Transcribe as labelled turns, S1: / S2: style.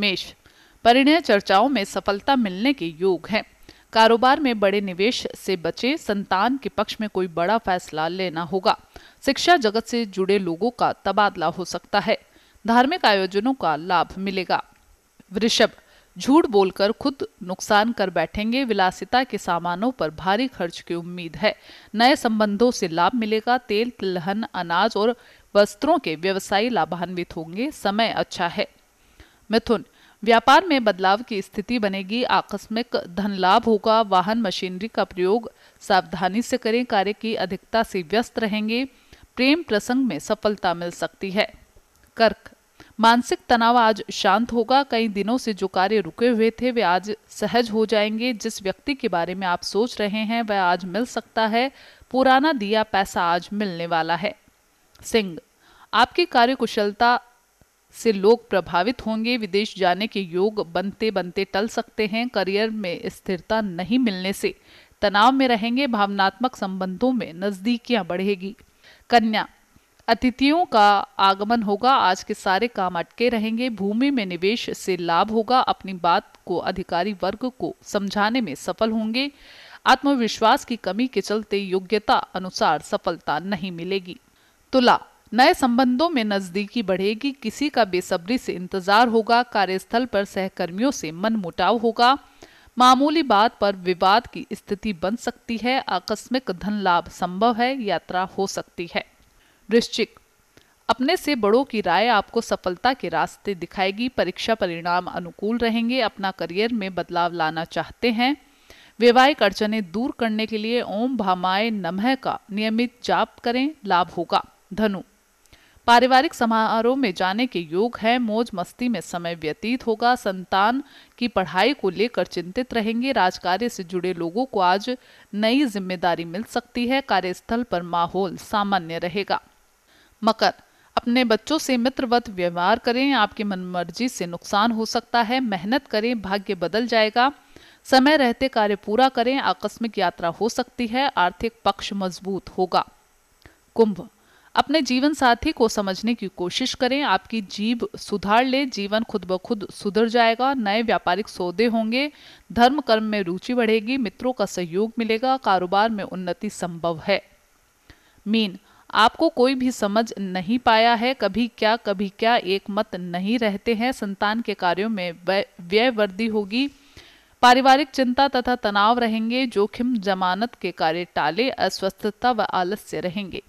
S1: मेष परिणय चर्चाओं में सफलता मिलने के योग हैं कारोबार में बड़े निवेश से बचे संतान के पक्ष में कोई बड़ा फैसला लेना होगा शिक्षा जगत से जुड़े लोगों का तबादला हो सकता है धार्मिक आयोजनों का लाभ मिलेगा वृषभ झूठ बोलकर खुद नुकसान कर बैठेंगे विलासिता के सामानों पर भारी खर्च की उम्मीद है नए संबंधों से लाभ मिलेगा तेल तिलहन अनाज और वस्त्रों के व्यवसायी लाभान्वित होंगे समय अच्छा है मिथुन व्यापार में बदलाव की स्थिति बनेगी आकस्मिक धन लाभ होगा वाहन मशीनरी का प्रयोग सावधानी से करें कार्य की अधिकता से व्यस्त रहेंगे प्रेम प्रसंग में सफलता मिल सकती है कर्क मानसिक तनाव आज शांत होगा कई दिनों से जो कार्य रुके हुए थे वे आज सहज हो जाएंगे जिस व्यक्ति के बारे में आप सोच रहे हैं वह आज मिल सकता है पुराना दिया पैसा आज मिलने वाला है सिंह आपकी कार्यकुशलता से लोग प्रभावित होंगे विदेश जाने के योग बनते बनते टल सकते हैं करियर में स्थिरता नहीं मिलने से तनाव में रहेंगे भावनात्मक संबंधों में नज़दीकियां बढ़ेगी कन्या अतिथियों का आगमन होगा आज के सारे काम अटके रहेंगे भूमि में निवेश से लाभ होगा अपनी बात को अधिकारी वर्ग को समझाने में सफल होंगे आत्मविश्वास की कमी के चलते योग्यता अनुसार सफलता नहीं मिलेगी तुला नए संबंधों में नजदीकी बढ़ेगी किसी का बेसब्री से इंतजार होगा कार्यस्थल पर सहकर्मियों से मन मुटाव होगा मामूली बात पर विवाद की स्थिति बन सकती है आकस्मिक धन लाभ संभव है यात्रा हो सकती है वृश्चिक अपने से बड़ों की राय आपको सफलता के रास्ते दिखाएगी परीक्षा परिणाम अनुकूल रहेंगे अपना करियर में बदलाव लाना चाहते हैं वैवाहिक अड़चने दूर करने के लिए ओम भामाय नमह का नियमित जाप करें लाभ होगा धनु पारिवारिक समारोह में जाने के योग है मौज मस्ती में समय व्यतीत होगा संतान की पढ़ाई को लेकर चिंतित रहेंगे राजकार्य से जुड़े लोगों को आज नई जिम्मेदारी मिल सकती है कार्यस्थल पर माहौल सामान्य रहेगा मकर अपने बच्चों से मित्रवत व्यवहार करें आपकी मनमर्जी से नुकसान हो सकता है मेहनत करें भाग्य बदल जाएगा समय रहते कार्य पूरा करें आकस्मिक यात्रा हो सकती है आर्थिक पक्ष मजबूत होगा कुंभ अपने जीवन साथी को समझने की कोशिश करें आपकी जीव सुधार ले जीवन खुद ब खुद सुधर जाएगा नए व्यापारिक सौदे होंगे धर्म कर्म में रुचि बढ़ेगी मित्रों का सहयोग मिलेगा कारोबार में उन्नति संभव है मीन आपको कोई भी समझ नहीं पाया है कभी क्या कभी क्या एक मत नहीं रहते हैं संतान के कार्यों में व्यय वृद्धि होगी पारिवारिक चिंता तथा तनाव रहेंगे जोखिम जमानत के कार्य टाले अस्वस्थता व आलस्य रहेंगे